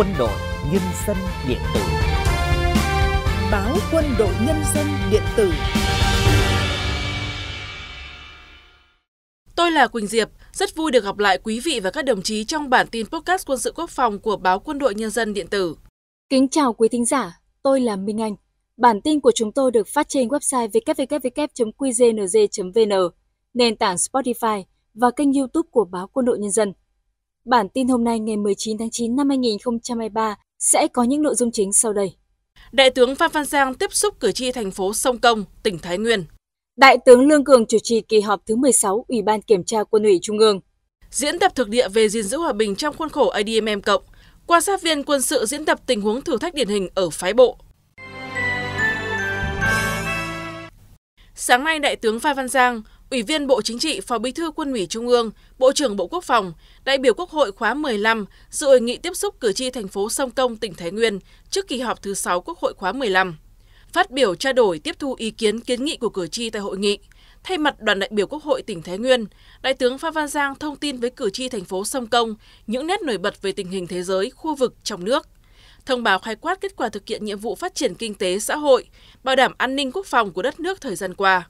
quân đội nhân dân điện tử báo quân đội nhân dân điện tử Tôi là Quỳnh Diệp, rất vui được gặp lại quý vị và các đồng chí trong bản tin podcast quân sự quốc phòng của báo Quân đội Nhân dân điện tử. Kính chào quý thính giả, tôi là Minh Anh. Bản tin của chúng tôi được phát trên website www.qznz.vn, nền tảng Spotify và kênh YouTube của báo Quân đội Nhân dân. Bản tin hôm nay ngày 19 tháng 9 năm 2023 sẽ có những nội dung chính sau đây. Đại tướng Phan Văn Giang tiếp xúc cử tri thành phố Sông Công, tỉnh Thái Nguyên. Đại tướng Lương Cường chủ trì kỳ họp thứ 16 Ủy ban Kiểm tra Quân ủy Trung ương. Diễn tập thực địa về gìn giữ hòa bình trong khuôn khổ ADMM cộng. Quan sát viên quân sự diễn tập tình huống thử thách điển hình ở phái bộ. Sáng nay, Đại tướng Phan Văn Giang, Ủy viên Bộ Chính trị, Phó Bí thư Quân ủy Trung ương, Bộ trưởng Bộ Quốc phòng, đại biểu Quốc hội khóa 15 dự hội nghị tiếp xúc cử tri thành phố Sông Công, tỉnh Thái Nguyên trước kỳ họp thứ 6 Quốc hội khóa 15. Phát biểu trao đổi tiếp thu ý kiến kiến nghị của cử tri tại hội nghị, thay mặt đoàn đại biểu Quốc hội tỉnh Thái Nguyên, Đại tướng Phan Văn Giang thông tin với cử tri thành phố Sông Công những nét nổi bật về tình hình thế giới, khu vực, trong nước thông báo khái quát kết quả thực hiện nhiệm vụ phát triển kinh tế xã hội, bảo đảm an ninh quốc phòng của đất nước thời gian qua.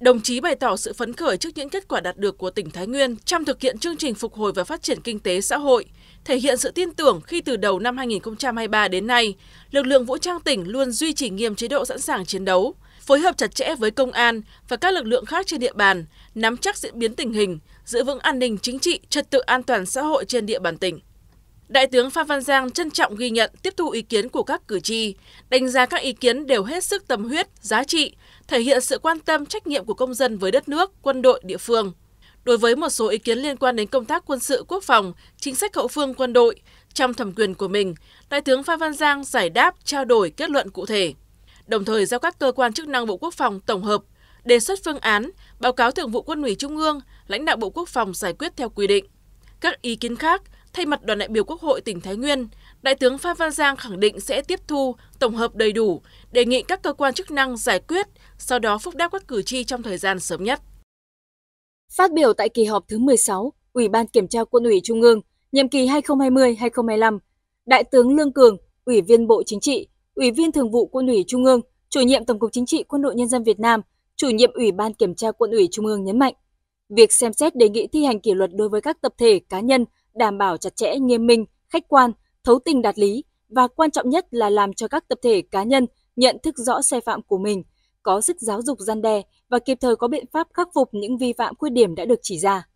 Đồng chí bày tỏ sự phấn khởi trước những kết quả đạt được của tỉnh Thái Nguyên trong thực hiện chương trình phục hồi và phát triển kinh tế xã hội, thể hiện sự tin tưởng khi từ đầu năm 2023 đến nay, lực lượng vũ trang tỉnh luôn duy trì nghiêm chế độ sẵn sàng chiến đấu, phối hợp chặt chẽ với công an và các lực lượng khác trên địa bàn, nắm chắc diễn biến tình hình, giữ vững an ninh chính trị, trật tự an toàn xã hội trên địa bàn tỉnh. Đại tướng Phan Văn Giang trân trọng ghi nhận tiếp thu ý kiến của các cử tri, đánh giá các ý kiến đều hết sức tâm huyết, giá trị, thể hiện sự quan tâm trách nhiệm của công dân với đất nước, quân đội, địa phương. Đối với một số ý kiến liên quan đến công tác quân sự quốc phòng, chính sách hậu phương quân đội, trong thẩm quyền của mình, Đại tướng Phan Văn Giang giải đáp, trao đổi kết luận cụ thể. Đồng thời giao các cơ quan chức năng Bộ Quốc phòng tổng hợp, đề xuất phương án, báo cáo Thượng vụ Quân ủy Trung ương, lãnh đạo Bộ Quốc phòng giải quyết theo quy định. Các ý kiến khác, Thay mặt đoàn đại biểu Quốc hội tỉnh Thái Nguyên, Đại tướng Phan Văn Giang khẳng định sẽ tiếp thu, tổng hợp đầy đủ, đề nghị các cơ quan chức năng giải quyết, sau đó phúc đáp các cử tri trong thời gian sớm nhất. Phát biểu tại kỳ họp thứ 16, Ủy ban Kiểm tra Quân ủy Trung ương, nhiệm kỳ 2020-2025, Đại tướng Lương Cường, Ủy viên Bộ Chính trị, Ủy viên Thường vụ Quân ủy Trung ương, Chủ nhiệm Tổng cục Chính trị Quân đội Nhân dân Việt Nam, Chủ nhiệm Ủy ban Kiểm tra Quân ủy Trung ương nhấn mạnh, việc xem xét đề nghị thi hành kỷ luật đối với các tập thể cá nhân đảm bảo chặt chẽ nghiêm minh, khách quan, thấu tình đạt lý và quan trọng nhất là làm cho các tập thể cá nhân nhận thức rõ sai phạm của mình, có sức giáo dục gian đe và kịp thời có biện pháp khắc phục những vi phạm khuyết điểm đã được chỉ ra.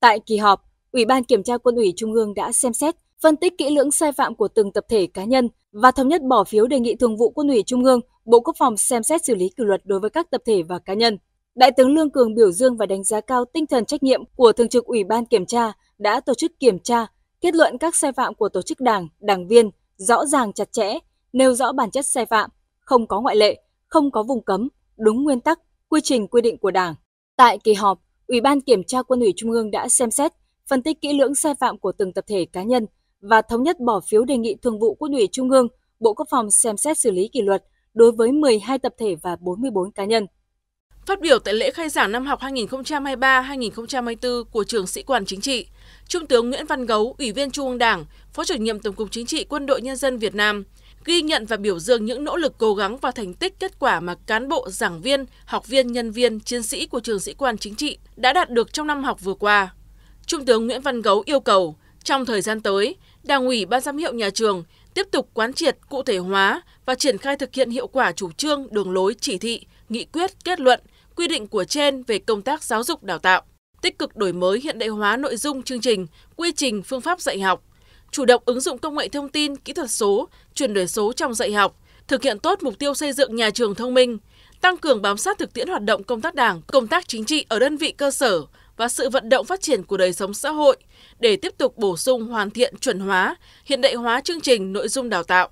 Tại kỳ họp, Ủy ban Kiểm tra Quân ủy Trung ương đã xem xét, phân tích kỹ lưỡng sai phạm của từng tập thể cá nhân và thống nhất bỏ phiếu đề nghị Thường vụ Quân ủy Trung ương, Bộ Quốc phòng xem xét xử lý kỷ luật đối với các tập thể và cá nhân. Đại tướng Lương Cường biểu dương và đánh giá cao tinh thần trách nhiệm của Thường trực Ủy ban Kiểm tra đã tổ chức kiểm tra, kết luận các sai phạm của tổ chức đảng, đảng viên rõ ràng chặt chẽ, nêu rõ bản chất sai phạm, không có ngoại lệ, không có vùng cấm, đúng nguyên tắc, quy trình quy định của Đảng. Tại kỳ họp, Ủy ban Kiểm tra Quân ủy Trung ương đã xem xét, phân tích kỹ lưỡng sai phạm của từng tập thể cá nhân và thống nhất bỏ phiếu đề nghị Thường vụ Quân ủy Trung ương, Bộ Quốc phòng xem xét xử lý kỷ luật đối với 12 tập thể và 44 cá nhân. Phát biểu tại lễ khai giảng năm học 2023-2024 của trường sĩ quan chính trị, Trung tướng Nguyễn Văn Gấu, Ủy viên Trung ương Đảng, Phó chủ nhiệm Tổng cục Chính trị Quân đội Nhân dân Việt Nam, ghi nhận và biểu dương những nỗ lực cố gắng và thành tích kết quả mà cán bộ, giảng viên, học viên, nhân viên, chiến sĩ của trường sĩ quan chính trị đã đạt được trong năm học vừa qua. Trung tướng Nguyễn Văn Gấu yêu cầu, trong thời gian tới, Đảng ủy Ban giám hiệu nhà trường tiếp tục quán triệt, cụ thể hóa và triển khai thực hiện hiệu quả chủ trương, đường lối, chỉ thị, nghị quyết, kết luận quy định của trên về công tác giáo dục đào tạo, tích cực đổi mới hiện đại hóa nội dung chương trình, quy trình, phương pháp dạy học, chủ động ứng dụng công nghệ thông tin, kỹ thuật số, chuyển đổi số trong dạy học, thực hiện tốt mục tiêu xây dựng nhà trường thông minh, tăng cường bám sát thực tiễn hoạt động công tác đảng, công tác chính trị ở đơn vị cơ sở và sự vận động phát triển của đời sống xã hội để tiếp tục bổ sung hoàn thiện chuẩn hóa, hiện đại hóa chương trình nội dung đào tạo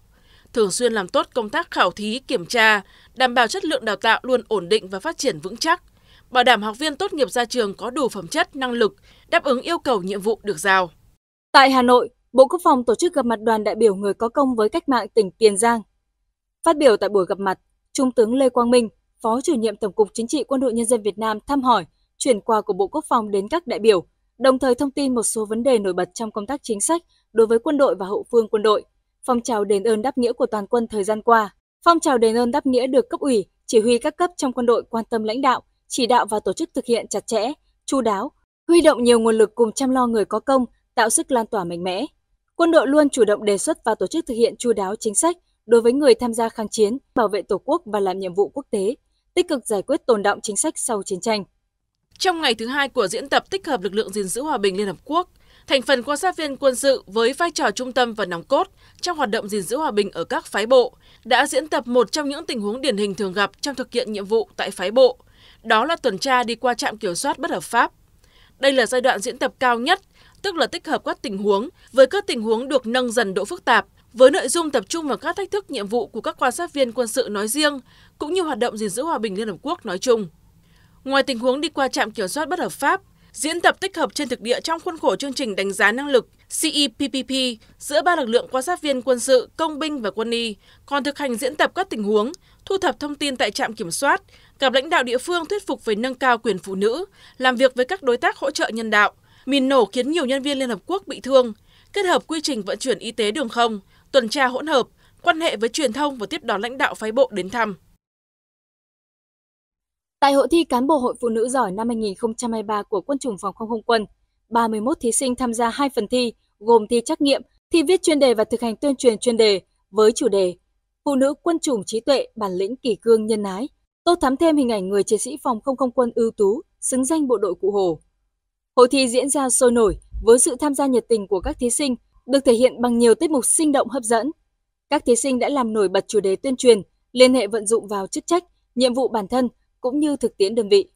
thường xuyên làm tốt công tác khảo thí, kiểm tra, đảm bảo chất lượng đào tạo luôn ổn định và phát triển vững chắc, bảo đảm học viên tốt nghiệp ra trường có đủ phẩm chất, năng lực, đáp ứng yêu cầu nhiệm vụ được giao. Tại Hà Nội, Bộ Quốc phòng tổ chức gặp mặt đoàn đại biểu người có công với cách mạng tỉnh Tiền Giang. Phát biểu tại buổi gặp mặt, Trung tướng Lê Quang Minh, Phó chủ nhiệm Tổng cục Chính trị Quân đội Nhân dân Việt Nam thăm hỏi, chuyển quà của Bộ Quốc phòng đến các đại biểu, đồng thời thông tin một số vấn đề nổi bật trong công tác chính sách đối với quân đội và hậu phương quân đội – phong trào đền ơn đáp nghĩa của toàn quân thời gian qua. Phong trào đền ơn đáp nghĩa được cấp ủy, chỉ huy các cấp trong quân đội quan tâm lãnh đạo, chỉ đạo và tổ chức thực hiện chặt chẽ, chu đáo, huy động nhiều nguồn lực cùng chăm lo người có công, tạo sức lan tỏa mạnh mẽ. Quân đội luôn chủ động đề xuất và tổ chức thực hiện chu đáo chính sách đối với người tham gia kháng chiến, bảo vệ Tổ quốc và làm nhiệm vụ quốc tế, tích cực giải quyết tồn động chính sách sau chiến tranh. Trong ngày thứ hai của diễn tập tích hợp lực lượng gìn giữ hòa bình Liên Hợp Quốc, Thành phần quan sát viên quân sự với vai trò trung tâm và nòng cốt trong hoạt động gìn giữ hòa bình ở các phái bộ đã diễn tập một trong những tình huống điển hình thường gặp trong thực hiện nhiệm vụ tại phái bộ, đó là tuần tra đi qua trạm kiểm soát bất hợp pháp. Đây là giai đoạn diễn tập cao nhất, tức là tích hợp các tình huống với các tình huống được nâng dần độ phức tạp, với nội dung tập trung vào các thách thức nhiệm vụ của các quan sát viên quân sự nói riêng, cũng như hoạt động gìn giữ hòa bình Liên Hợp Quốc nói chung. Ngoài tình huống đi qua trạm kiểm soát bất hợp pháp, diễn tập tích hợp trên thực địa trong khuôn khổ chương trình đánh giá năng lực CEPPP giữa ba lực lượng quan sát viên quân sự, công binh và quân y, còn thực hành diễn tập các tình huống, thu thập thông tin tại trạm kiểm soát, gặp lãnh đạo địa phương thuyết phục về nâng cao quyền phụ nữ, làm việc với các đối tác hỗ trợ nhân đạo. Mìn nổ khiến nhiều nhân viên Liên Hợp Quốc bị thương, kết hợp quy trình vận chuyển y tế đường không, tuần tra hỗn hợp, quan hệ với truyền thông và tiếp đón lãnh đạo phái bộ đến thăm. Tại hội thi cán bộ hội phụ nữ giỏi năm 2023 của Quân chủng Phòng không Không quân, 31 thí sinh tham gia hai phần thi gồm thi trắc nghiệm, thi viết chuyên đề và thực hành tuyên truyền chuyên đề với chủ đề Phụ nữ quân chủng trí tuệ, bản lĩnh kỳ cương nhân ái, tô thắm thêm hình ảnh người chiến sĩ phòng không không quân ưu tú, xứng danh bộ đội cụ Hồ. Hội thi diễn ra sôi nổi với sự tham gia nhiệt tình của các thí sinh, được thể hiện bằng nhiều tiết mục sinh động hấp dẫn. Các thí sinh đã làm nổi bật chủ đề tuyên truyền, liên hệ vận dụng vào chức trách, nhiệm vụ bản thân cũng như thực tiễn đơn vị.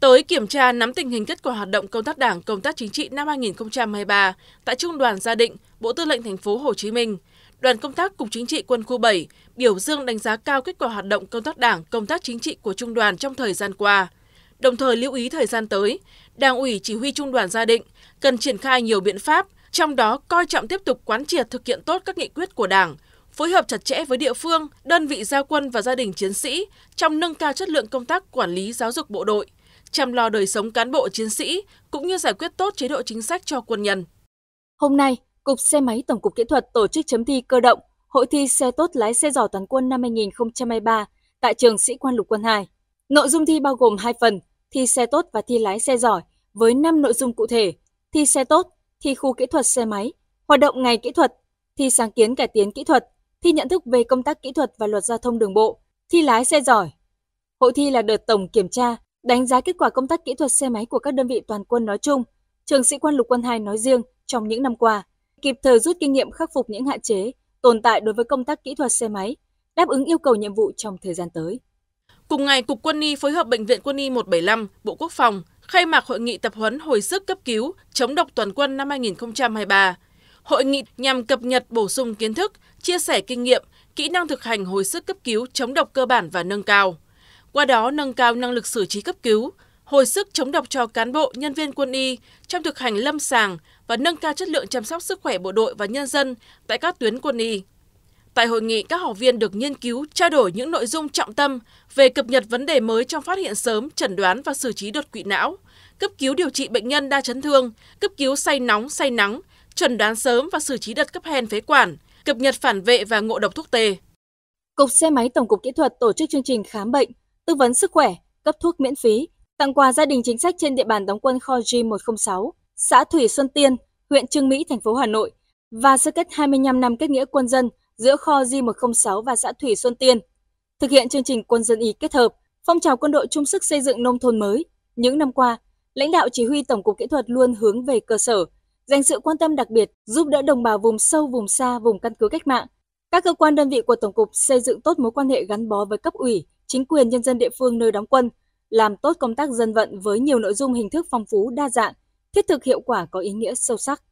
Tới kiểm tra nắm tình hình kết quả hoạt động công tác Đảng, công tác chính trị năm 2023 tại Trung đoàn Gia Định, Bộ Tư lệnh Thành phố Hồ Chí Minh, đoàn công tác Cục Chính trị Quân khu 7 biểu dương đánh giá cao kết quả hoạt động công tác Đảng, công tác chính trị của Trung đoàn trong thời gian qua. Đồng thời lưu ý thời gian tới, Đảng ủy chỉ huy Trung đoàn Gia Định cần triển khai nhiều biện pháp, trong đó coi trọng tiếp tục quán triệt thực hiện tốt các nghị quyết của Đảng, phối hợp chặt chẽ với địa phương, đơn vị gia quân và gia đình chiến sĩ trong nâng cao chất lượng công tác quản lý giáo dục bộ đội, chăm lo đời sống cán bộ chiến sĩ cũng như giải quyết tốt chế độ chính sách cho quân nhân. Hôm nay, Cục Xe máy Tổng cục Kỹ thuật tổ chức chấm thi cơ động Hội thi xe tốt lái xe giỏi toàn quân năm 2023 tại trường Sĩ quan Lục quân 2. Nội dung thi bao gồm hai phần, thi xe tốt và thi lái xe giỏi với 5 nội dung cụ thể: thi xe tốt, thi khu kỹ thuật xe máy, hoạt động ngày kỹ thuật, thi sáng kiến cải tiến kỹ thuật, thi nhận thức về công tác kỹ thuật và luật giao thông đường bộ, thi lái xe giỏi. Hội thi là đợt tổng kiểm tra, đánh giá kết quả công tác kỹ thuật xe máy của các đơn vị toàn quân nói chung, trường sĩ quan lục quân 2 nói riêng trong những năm qua, kịp thời rút kinh nghiệm khắc phục những hạn chế tồn tại đối với công tác kỹ thuật xe máy, đáp ứng yêu cầu nhiệm vụ trong thời gian tới. Cùng ngày, Cục Quân y phối hợp Bệnh viện Quân y 175, Bộ Quốc phòng khai mạc hội nghị tập huấn hồi sức cấp cứu chống độc toàn quân năm 2023 hội nghị nhằm cập nhật bổ sung kiến thức, chia sẻ kinh nghiệm, kỹ năng thực hành hồi sức cấp cứu chống độc cơ bản và nâng cao. Qua đó nâng cao năng lực xử trí cấp cứu, hồi sức chống độc cho cán bộ, nhân viên quân y trong thực hành lâm sàng và nâng cao chất lượng chăm sóc sức khỏe bộ đội và nhân dân tại các tuyến quân y. Tại hội nghị, các học viên được nghiên cứu, trao đổi những nội dung trọng tâm về cập nhật vấn đề mới trong phát hiện sớm, chẩn đoán và xử trí đột quỵ não, cấp cứu điều trị bệnh nhân đa chấn thương, cấp cứu say nóng, say nắng, chuẩn đoán sớm và xử trí đợt cấp hen phế quản, cập nhật phản vệ và ngộ độc thuốc tê. Cục xe máy Tổng cục Kỹ thuật tổ chức chương trình khám bệnh, tư vấn sức khỏe, cấp thuốc miễn phí, tặng quà gia đình chính sách trên địa bàn đóng quân kho G106, xã Thủy Xuân Tiên, huyện Trương Mỹ, thành phố Hà Nội và sơ kết 25 năm kết nghĩa quân dân giữa kho G106 và xã Thủy Xuân Tiên. Thực hiện chương trình quân dân y kết hợp, phong trào quân đội chung sức xây dựng nông thôn mới, những năm qua, lãnh đạo chỉ huy Tổng cục Kỹ thuật luôn hướng về cơ sở, dành sự quan tâm đặc biệt giúp đỡ đồng bào vùng sâu, vùng xa, vùng căn cứ cách mạng. Các cơ quan đơn vị của Tổng cục xây dựng tốt mối quan hệ gắn bó với cấp ủy, chính quyền nhân dân địa phương nơi đóng quân, làm tốt công tác dân vận với nhiều nội dung hình thức phong phú đa dạng, thiết thực hiệu quả có ý nghĩa sâu sắc.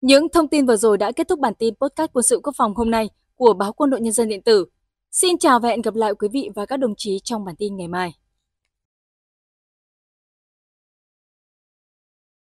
Những thông tin vừa rồi đã kết thúc bản tin podcast quân sự quốc phòng hôm nay của báo Quân đội Nhân dân điện tử. Xin chào và hẹn gặp lại quý vị và các đồng chí trong bản tin ngày mai.